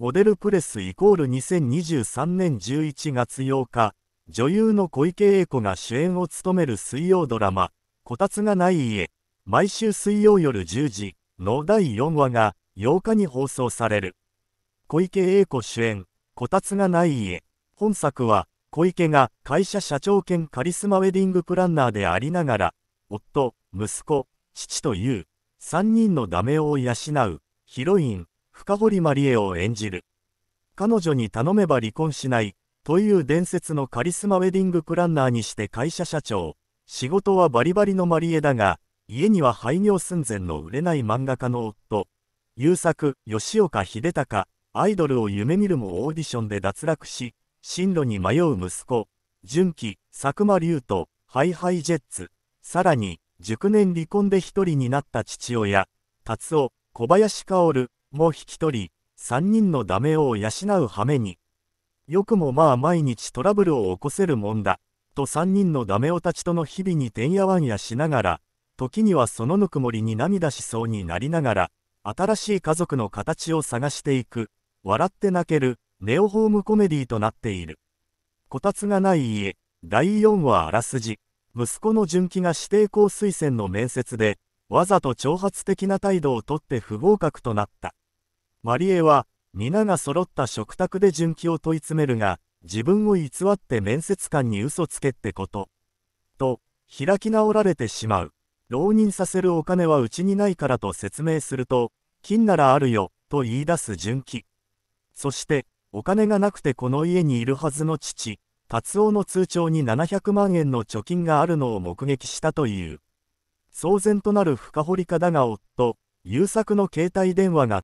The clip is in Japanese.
モデルプレスイコール2023年11月8日、女優の小池栄子が主演を務める水曜ドラマ、こたつがない家、毎週水曜夜10時の第4話が8日に放送される。小池栄子主演、こたつがない家。本作は、小池が会社社長兼カリスマウェディングプランナーでありながら、夫、息子、父という、3人のダメを養う、ヒロイン、深堀マリエを演じる。彼女に頼めば離婚しない、という伝説のカリスマウェディングプランナーにして会社社長、仕事はバリバリのマリエだが、家には廃業寸前の売れない漫画家の夫、優作、吉岡秀隆、アイドルを夢見るもオーディションで脱落し、進路に迷う息子、純喜、佐久間龍と、ハイハイジェッツ、さらに、熟年離婚で一人になった父親、達夫、小林薫、も引き取り、3人のダメを養う羽目に、よくもまあ毎日トラブルを起こせるもんだ、と3人のダメ男たちとの日々にてんやわんやしながら、時にはそのぬくもりに涙しそうになりながら、新しい家族の形を探していく、笑って泣ける、ネオホームコメディとなっている。こたつがない家、第4話あらすじ、息子の純喜が指定校推薦の面接で、わざと挑発的な態度をとって不合格となった。マリエは、皆が揃った食卓で純喜を問い詰めるが、自分を偽って面接官に嘘つけってこと。と、開き直られてしまう。浪人させるお金はうちにないからと説明すると、金ならあるよ、と言い出す純喜。そして、お金がなくてこの家にいるはずの父、達夫の通帳に700万円の貯金があるのを目撃したという。騒然となる深堀り家だが夫、優作の携帯電話が